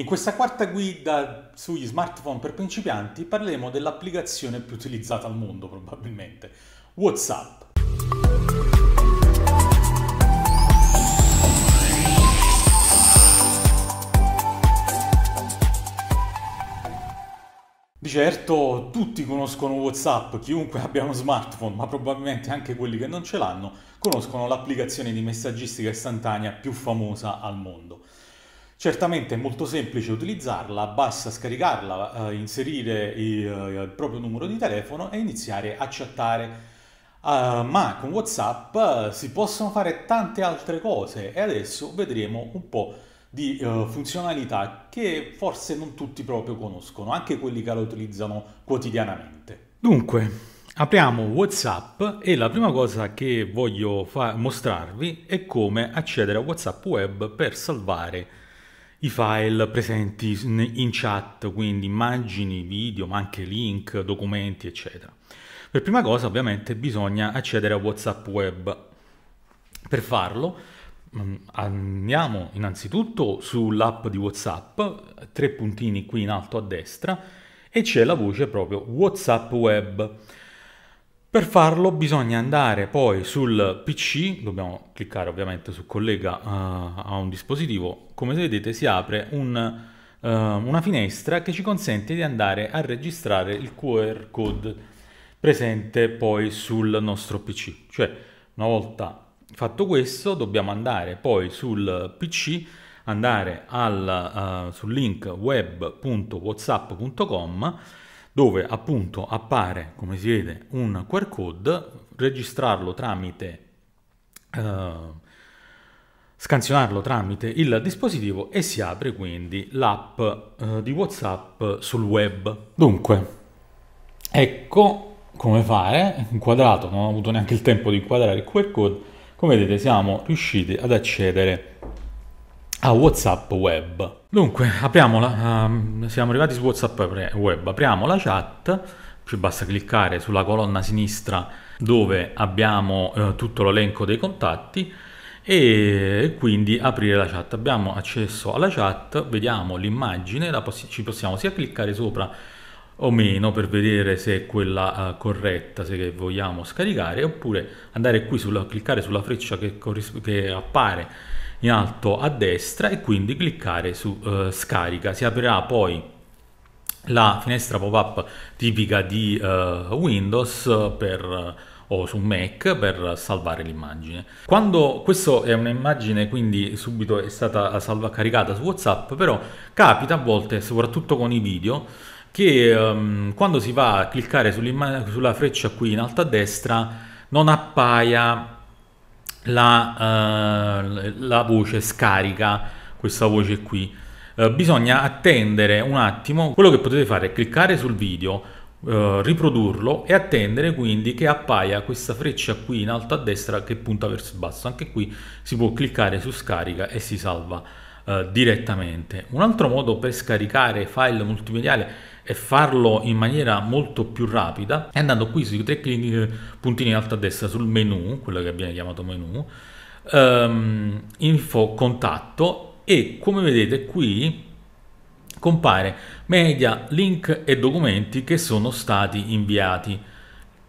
In questa quarta guida sugli smartphone per principianti parleremo dell'applicazione più utilizzata al mondo probabilmente, WhatsApp. Di certo tutti conoscono WhatsApp, chiunque abbia uno smartphone, ma probabilmente anche quelli che non ce l'hanno, conoscono l'applicazione di messaggistica istantanea più famosa al mondo. Certamente è molto semplice utilizzarla, basta scaricarla, eh, inserire il, eh, il, proprio numero di telefono e iniziare a chattare. Uh, ma con WhatsApp uh, si possono fare tante altre cose e adesso vedremo un po' di uh, funzionalità che forse non tutti proprio conoscono, anche quelli che la utilizzano quotidianamente. Dunque, apriamo WhatsApp e la prima cosa che voglio mostrarvi è come accedere a WhatsApp web per salvare i file presenti in chat, quindi immagini, video, ma anche link, documenti, eccetera. Per prima cosa ovviamente bisogna accedere a WhatsApp Web. Per farlo mm, andiamo innanzitutto sull'app di WhatsApp, tre puntini qui in alto a destra, e c'è la voce proprio WhatsApp Web. Per farlo bisogna andare poi sul PC, dobbiamo cliccare ovviamente su collega uh, a un dispositivo, come vedete si apre un, uh, una finestra che ci consente di andare a registrare il QR code presente poi sul nostro PC. Cioè una volta fatto questo dobbiamo andare poi sul PC, andare al, uh, sul link web.whatsapp.com dove appunto appare, come si vede, un QR code, registrarlo tramite, eh, scansionarlo tramite il dispositivo e si apre quindi l'app eh, di WhatsApp sul web. Dunque, ecco come fare, inquadrato, non ho avuto neanche il tempo di inquadrare il QR code, come vedete siamo riusciti ad accedere a WhatsApp web. Dunque, apriamo um, ehm, siamo arrivati su WhatsApp web, apriamo la chat, ci basta cliccare sulla colonna sinistra dove abbiamo eh, tutto l'elenco dei contatti e quindi aprire la chat. Abbiamo accesso alla chat, vediamo l'immagine, poss- ci possiamo sia cliccare sopra o meno per vedere se è quella uh, corretta, se vogliamo scaricare, oppure andare qui sulla, cliccare sulla freccia che, corris- che appare in alto a destra e quindi cliccare su eh, scarica. Si aprirà poi la finestra pop-up tipica di eh, Windows per o su Mac per salvare l'immagine. Quando questa è un'immagine quindi subito è stata salvacaricata su WhatsApp, però capita a volte, soprattutto con i video, che um, quando si va a cliccare sulla freccia qui in alto a destra non appaia la, uh, la voce scarica questa voce qui. Uh, bisogna attendere un attimo, quello che potete fare è cliccare sul video, uh, riprodurlo e attendere quindi che appaia questa freccia qui in alto a destra che punta verso il basso. Anche qui si può cliccare su scarica e si salva direttamente. Un altro modo per scaricare file multimediale e farlo in maniera molto più rapida e andando qui sui tre puntini in alto a destra sul menu, quello che abbiamo chiamato menu, um, info contatto e come vedete qui compare media, link e documenti che sono stati inviati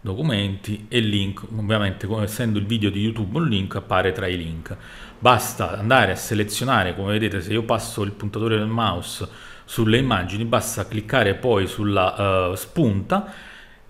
documenti e link ovviamente essendo il video di youtube un link appare tra i link basta andare a selezionare come vedete se io passo il puntatore del mouse sulle immagini basta cliccare poi sulla uh, spunta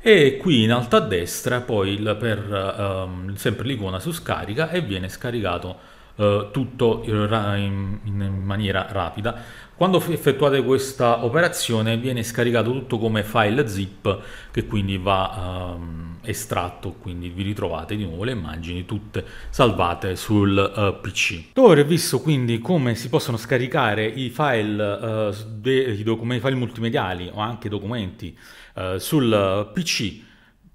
e qui in alto a destra poi per, uh, sempre l'icona su scarica e viene scaricato eh, tutto in, in maniera rapida. Quando effettuate questa operazione viene scaricato tutto come file zip che quindi va ehm, estratto, quindi vi ritrovate di nuovo le immagini tutte salvate sul eh, PC. Dopo aver visto quindi come si possono scaricare i file, eh, de, i, i file multimediali o anche documenti eh, sul eh, PC,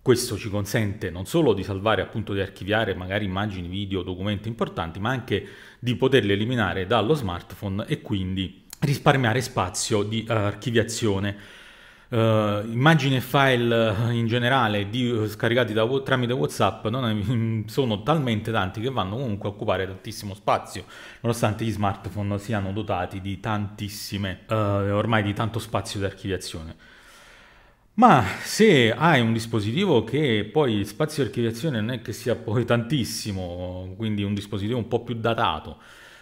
questo ci consente non solo di salvare, appunto di archiviare magari immagini, video, documenti importanti, ma anche di poterli eliminare dallo smartphone e quindi risparmiare spazio di eh, archiviazione. Uh, immagini e file eh, in generale di, scaricati da, tramite WhatsApp non, mm, sono talmente tanti che vanno comunque a occupare tantissimo spazio, nonostante gli smartphone siano dotati di tantissime, uh, ormai di tanto spazio di archiviazione. Ma se hai un dispositivo che poi spazio di archiviazione non è che sia poi tantissimo, quindi un dispositivo un po' più datato,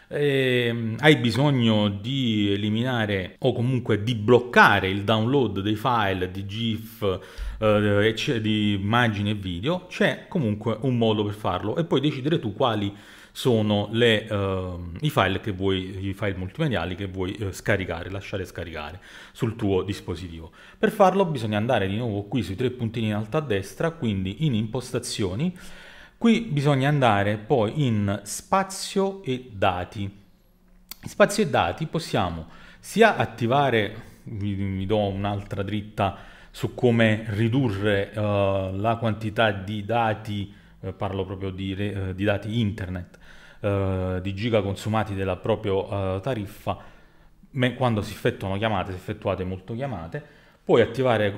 eh, hai bisogno di eliminare o comunque di bloccare il download dei file di GIF, eh, di immagini e video, c'è comunque un modo per farlo e puoi decidere tu quali sono le, uh, i, file vuoi, i, file multimediali che vuoi uh, scaricare, lasciare scaricare sul tuo dispositivo. Per farlo bisogna andare di nuovo qui sui tre puntini in alto a destra, quindi in impostazioni, qui bisogna andare poi in spazio e dati. In spazio e dati possiamo sia attivare, vi, vi do un'altra dritta su come ridurre uh, la quantità di dati eh, parlo proprio di, re, eh, di dati internet, eh, di giga consumati della propria tariffa, quando si effettuano chiamate, se effettuate molto chiamate, puoi attivare,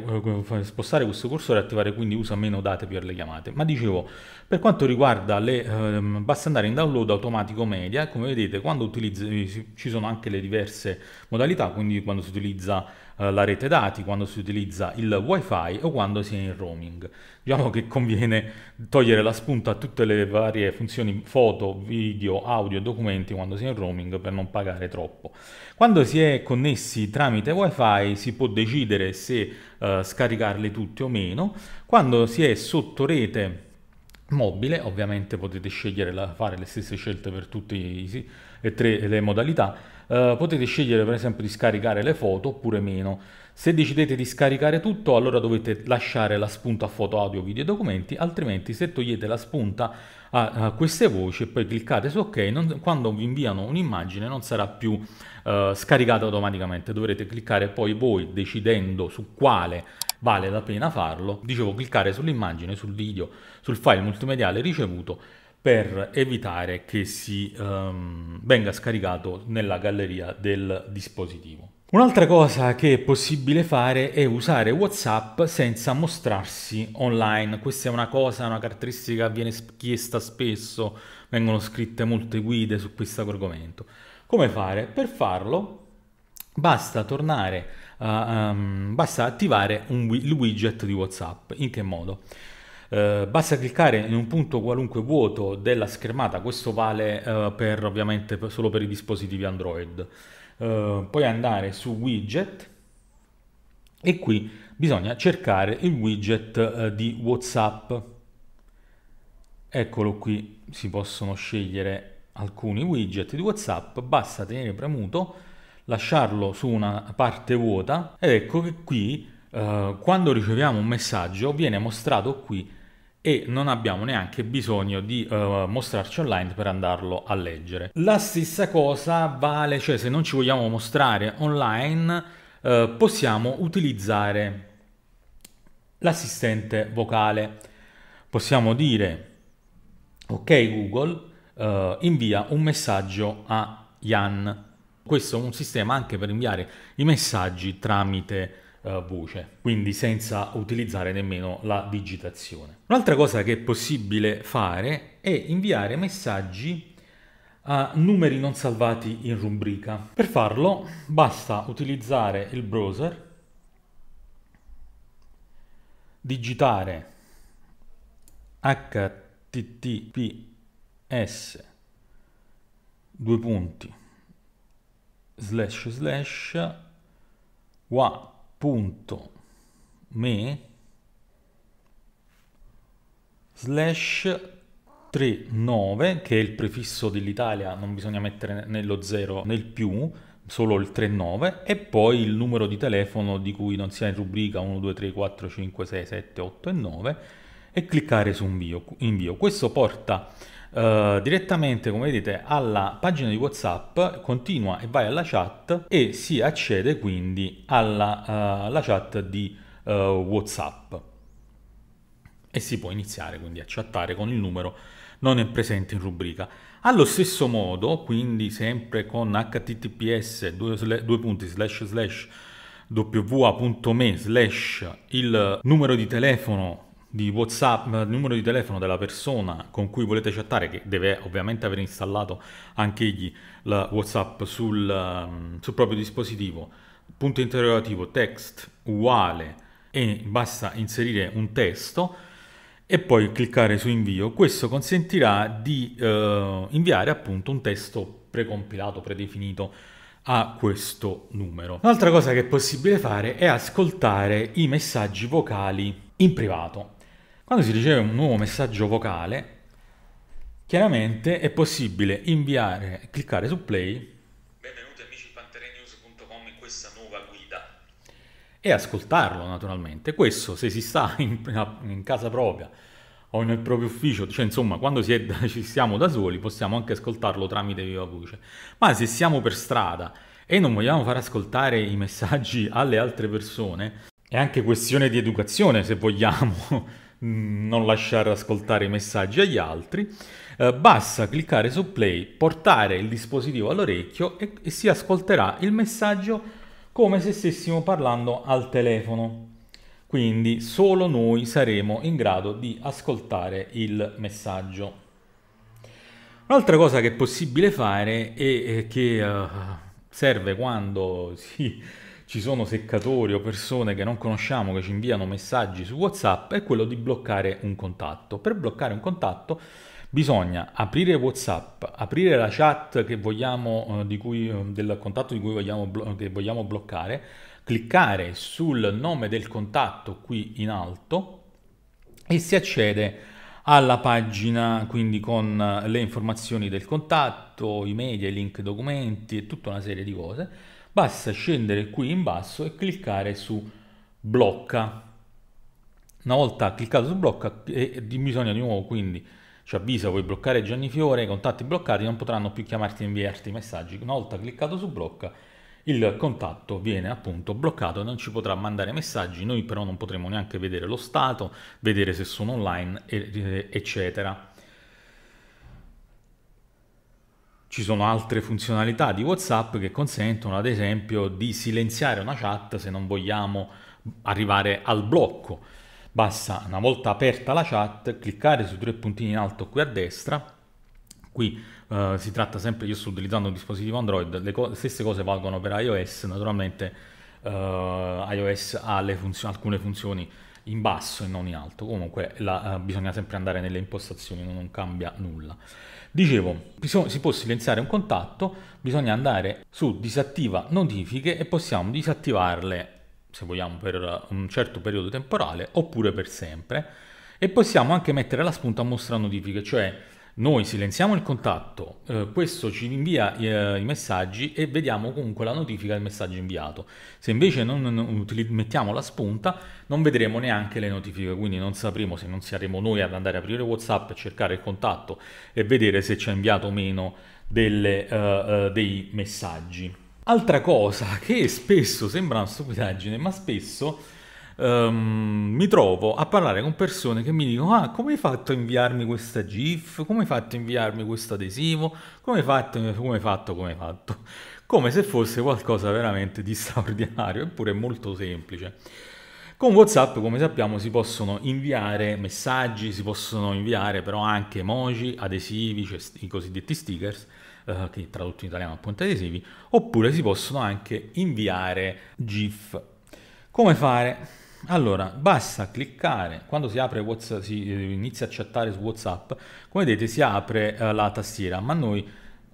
spostare questo cursore e attivare quindi usa meno date per le chiamate. Ma dicevo, per quanto riguarda le, ehm, basta andare in download automatico media, come vedete quando utilizzi, ci sono anche le diverse modalità, quindi quando si utilizza eh, la rete dati, quando si utilizza il wifi o quando si è in roaming. Diciamo che conviene togliere la spunta a tutte le varie funzioni foto, video, audio e documenti quando si è in roaming per non pagare troppo. Quando si è connessi tramite wifi si può decidere se eh, scaricarli tutti o meno. Quando si è sotto rete mobile, ovviamente potete scegliere la, fare le stesse scelte per tutte e tre le modalità eh, potete scegliere per esempio di scaricare le foto oppure meno. Se decidete di scaricare tutto, allora dovete lasciare la spunta a foto, audio, video e documenti, altrimenti se togliete la spunta a, a queste voci e poi cliccate su ok, non, quando vi inviano un'immagine non sarà più eh, scaricata automaticamente, dovrete cliccare poi voi decidendo su quale vale la pena farlo, dicevo cliccare sull'immagine, sul video, sul file multimediale ricevuto per evitare che si um, venga scaricato nella galleria del dispositivo. Un'altra cosa che è possibile fare è usare WhatsApp senza mostrarsi online. Questa è una cosa, una caratteristica che viene chiesta spesso, vengono scritte molte guide su questo argomento. Come fare? Per farlo basta tornare, uh, um, basta attivare wi- il widget di WhatsApp. In che modo? Eh, basta cliccare in un punto qualunque vuoto della schermata, questo vale eh, per, ovviamente solo per i dispositivi Android. Eh, puoi andare su widget e qui bisogna cercare il widget eh, di WhatsApp. Eccolo qui, si possono scegliere alcuni widget di WhatsApp, basta tenere premuto, lasciarlo su una parte vuota ed ecco che qui eh, quando riceviamo un messaggio viene mostrato qui e non abbiamo neanche bisogno di uh, mostrarci online per andarlo a leggere. La stessa cosa vale, cioè se non ci vogliamo mostrare online uh, possiamo utilizzare l'assistente vocale. Possiamo dire ok Google uh, invia un messaggio a Jan. Questo è un sistema anche per inviare i messaggi tramite eh, voce, quindi senza utilizzare nemmeno la digitazione. Un'altra cosa che è possibile fare è inviare messaggi a numeri non salvati in rubrica. Per farlo basta utilizzare il browser, digitare https due punti slash slash wa punto me slash 39 che è il prefisso dell'Italia non bisogna mettere nello 0 nel più solo il 39 e poi il numero di telefono di cui non si ha in rubrica 1 2 3 4 5 6 7 8 e 9 e cliccare su invio, invio. questo porta eh, direttamente, come vedete, alla pagina di WhatsApp, continua e vai alla chat e si accede quindi alla, eh, alla chat di eh, WhatsApp e si può iniziare quindi a chattare con il numero non è presente in rubrica. Allo stesso modo, quindi sempre con https www.me slash il numero di telefono di WhatsApp, il numero di telefono della persona con cui volete chattare, che deve ovviamente aver installato anche egli la WhatsApp sul, ehm, sul proprio dispositivo, punto interrogativo text uguale e basta inserire un testo e poi cliccare su invio. Questo consentirà di eh, inviare appunto un testo precompilato, predefinito a questo numero. Un'altra cosa che è possibile fare è ascoltare i messaggi vocali in privato. Quando si riceve un nuovo messaggio vocale, chiaramente è possibile inviare, cliccare su play e ascoltarlo naturalmente. Questo se si sta in, in, casa propria o nel proprio ufficio, cioè insomma quando si è, ci siamo da soli possiamo anche ascoltarlo tramite viva voce, ma se siamo per strada e non vogliamo far ascoltare i messaggi alle altre persone, è anche questione di educazione se vogliamo. Mm, non lasciare ascoltare i messaggi agli altri. Eh, basta cliccare su play, portare il dispositivo all'orecchio e, e, si ascolterà il messaggio come se stessimo parlando al telefono. Quindi solo noi saremo in grado di ascoltare il messaggio. Un'altra cosa che è possibile fare e che uh, serve quando si ci sono seccatori o persone che non conosciamo che ci inviano messaggi su WhatsApp è quello di bloccare un contatto. Per bloccare un contatto bisogna aprire WhatsApp, aprire la chat vogliamo, eh, cui, eh, del contatto di cui vogliamo, che vogliamo bloccare, cliccare sul nome del contatto qui in alto e si accede alla pagina quindi con eh, le informazioni del contatto, i media, i link documenti e tutta una serie di cose basta scendere qui in basso e cliccare su blocca una volta cliccato su blocca e bisogna di nuovo quindi ci avvisa vuoi bloccare Gianni Fiore, i contatti bloccati non potranno più chiamarti e inviarti messaggi. Una volta cliccato su blocca il contatto viene appunto bloccato, non ci potrà mandare messaggi, noi però non potremo neanche vedere lo stato, vedere se sono online, eccetera. Ci sono altre funzionalità di WhatsApp che consentono ad esempio di silenziare una chat se non vogliamo arrivare al blocco. Basta una volta aperta la chat cliccare sui tre puntini in alto qui a destra. Qui eh, si tratta sempre, io sto utilizzando un dispositivo Android, le co stesse cose valgono per iOS, naturalmente eh, iOS ha funzio alcune funzioni in basso e non in alto. Comunque la, uh, bisogna sempre andare nelle impostazioni, non cambia nulla. Dicevo, si può silenziare un contatto, bisogna andare su disattiva notifiche e possiamo disattivarle se vogliamo per eh, un certo periodo temporale oppure per sempre e possiamo anche mettere la spunta mostra notifiche, cioè noi silenziamo il contatto, eh, questo ci invia eh, i messaggi e vediamo comunque la notifica del messaggio inviato. Se invece non, non mettiamo la spunta non vedremo neanche le notifiche, quindi non sapremo se non saremo noi ad andare a aprire WhatsApp e cercare il contatto e vedere se ci ha inviato o meno delle, eh, eh dei messaggi. Altra cosa che spesso sembra una stupidaggine, ma spesso um, mi trovo a parlare con persone che mi dicono ah come hai fatto a inviarmi questa GIF, come hai fatto a inviarmi questo adesivo, come hai fatto, come hai fatto, come hai fatto, come se fosse qualcosa veramente di straordinario, eppure molto semplice. Con WhatsApp, come sappiamo, si possono inviare messaggi, si possono inviare però anche emoji, adesivi, cioè i cosiddetti stickers, eh, che tradotto in italiano appunto adesivi, oppure si possono anche inviare GIF. Come fare? Allora, basta cliccare, quando si apre WhatsApp, si eh, inizia a chattare su WhatsApp, come vedete si apre eh, la tastiera, ma noi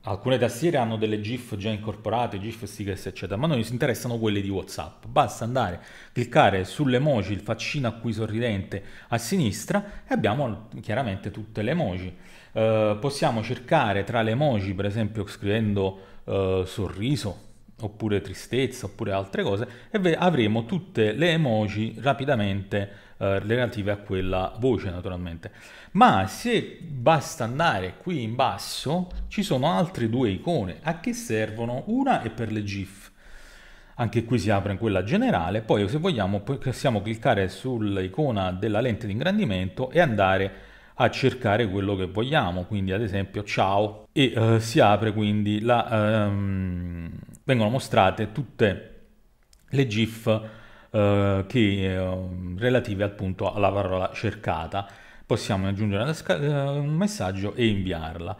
alcune tastiere hanno delle GIF già incorporate, GIF, stickers, eccetera, ma noi ci interessano quelle di WhatsApp. Basta andare, cliccare sull'emoji, il faccino a cui sorridente a sinistra e abbiamo chiaramente tutte le emoji. Eh, possiamo cercare tra le emoji, per esempio scrivendo eh, sorriso, oppure tristezza, oppure altre cose, e avremo tutte le emoji rapidamente eh, relative a quella voce naturalmente. Ma se basta andare qui in basso, ci sono altre due icone, a che servono? Una è per le GIF, anche qui si apre quella generale, poi se vogliamo possiamo cliccare sull'icona della lente di ingrandimento e andare a cercare quello che vogliamo, quindi ad esempio ciao e uh, si apre quindi la, um, vengono mostrate tutte le GIF uh, che, uh, relative appunto alla parola cercata. Possiamo aggiungere eh, un messaggio e inviarla.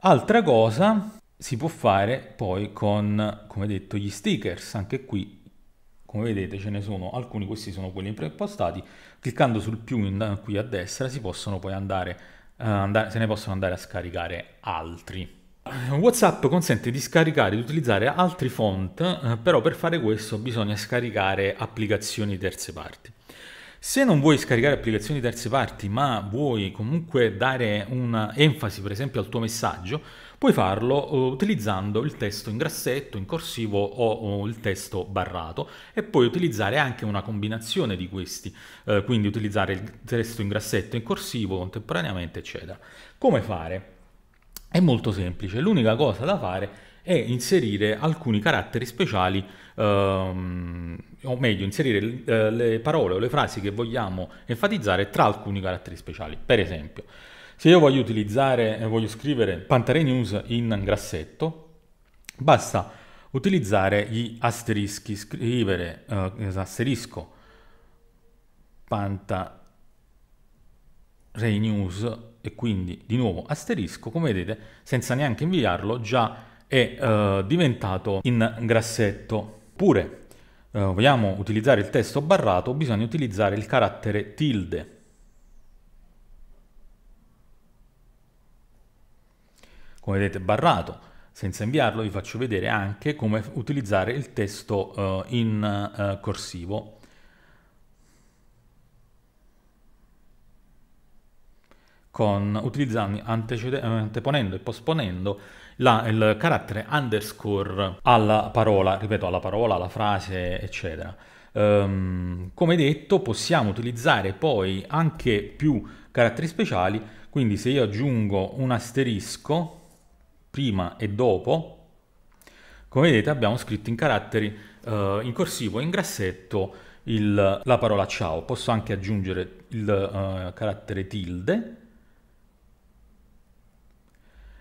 Altra cosa si può fare poi con, come detto, gli stickers, anche qui come vedete ce ne sono alcuni, questi sono quelli preimpostati, cliccando sul più in, qui a destra si possono poi andare, uh, andare, se ne possono andare a scaricare altri. Eh, WhatsApp consente di scaricare e di utilizzare altri font, eh, però per fare questo bisogna scaricare applicazioni terze parti. Se non vuoi scaricare applicazioni terze parti, ma vuoi comunque dare un'enfasi, per esempio, al tuo messaggio, Puoi farlo eh, utilizzando il testo in grassetto, in corsivo o il testo barrato e puoi utilizzare anche una combinazione di questi, eh, quindi utilizzare il testo in grassetto e in corsivo contemporaneamente, eccetera. Come fare? È molto semplice, l'unica cosa da fare è inserire alcuni caratteri speciali, ehm, o meglio, inserire eh, le parole o le frasi che vogliamo enfatizzare tra alcuni caratteri speciali. Per esempio, se io voglio utilizzare, eh, voglio scrivere Pantare News in grassetto, basta utilizzare gli asterischi, scrivere eh, asterisco Pantare News e quindi di nuovo asterisco, come vedete, senza neanche inviarlo, già è eh, diventato in grassetto. Oppure eh, vogliamo utilizzare il testo barrato, bisogna utilizzare il carattere tilde. come vedete barrato. Senza inviarlo vi faccio vedere anche come utilizzare il testo uh, in uh, corsivo. Con, anteponendo e posponendo la, il carattere underscore alla parola, ripeto, alla parola, alla frase, eccetera. Um, come detto, possiamo utilizzare poi anche più caratteri speciali, quindi se io aggiungo un asterisco, prima e dopo, come vedete abbiamo scritto in caratteri eh, in corsivo e in grassetto il, la parola ciao. Posso anche aggiungere il eh, carattere tilde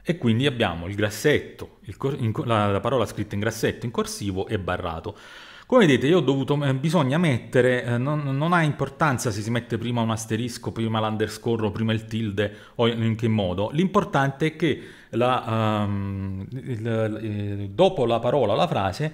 e quindi abbiamo il grassetto, il, in, la, la, parola scritta in grassetto, in corsivo e barrato. Come vedete io ho dovuto, bisogna mettere, eh, non, non, ha importanza se si mette prima un asterisco, prima l'underscore, prima il tilde o in che modo, l'importante è che la, um, il, dopo la parola, la frase,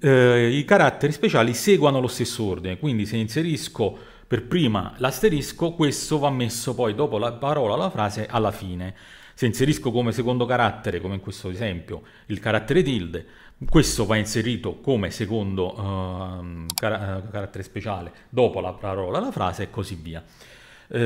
eh, i caratteri speciali seguono lo stesso ordine, quindi se inserisco per prima l'asterisco, questo va messo poi dopo la parola, la frase, alla fine. Se inserisco come secondo carattere, come in questo esempio, il carattere tilde, questo va inserito come secondo uh, ehm, car- eh, carattere speciale dopo la parola, la frase e così via. Uh,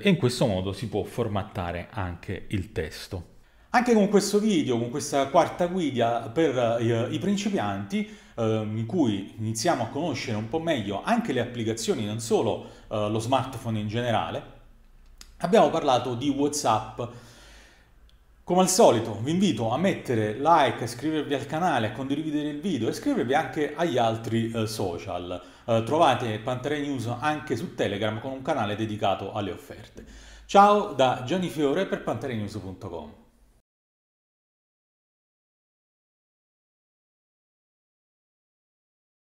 e in questo modo si può formattare anche il testo. Anche con questo video, con questa quarta guida per eh, i principianti, ehm, in cui iniziamo a conoscere un po' meglio anche le applicazioni, non solo eh, lo smartphone in generale, abbiamo parlato di WhatsApp. Come al solito vi invito a mettere like, iscrivervi al canale, a condividere il video e iscrivervi anche agli altri eh, social. Eh, trovate Pantere News anche su Telegram con un canale dedicato alle offerte. Ciao da Gianni Fiore per panterenews.com.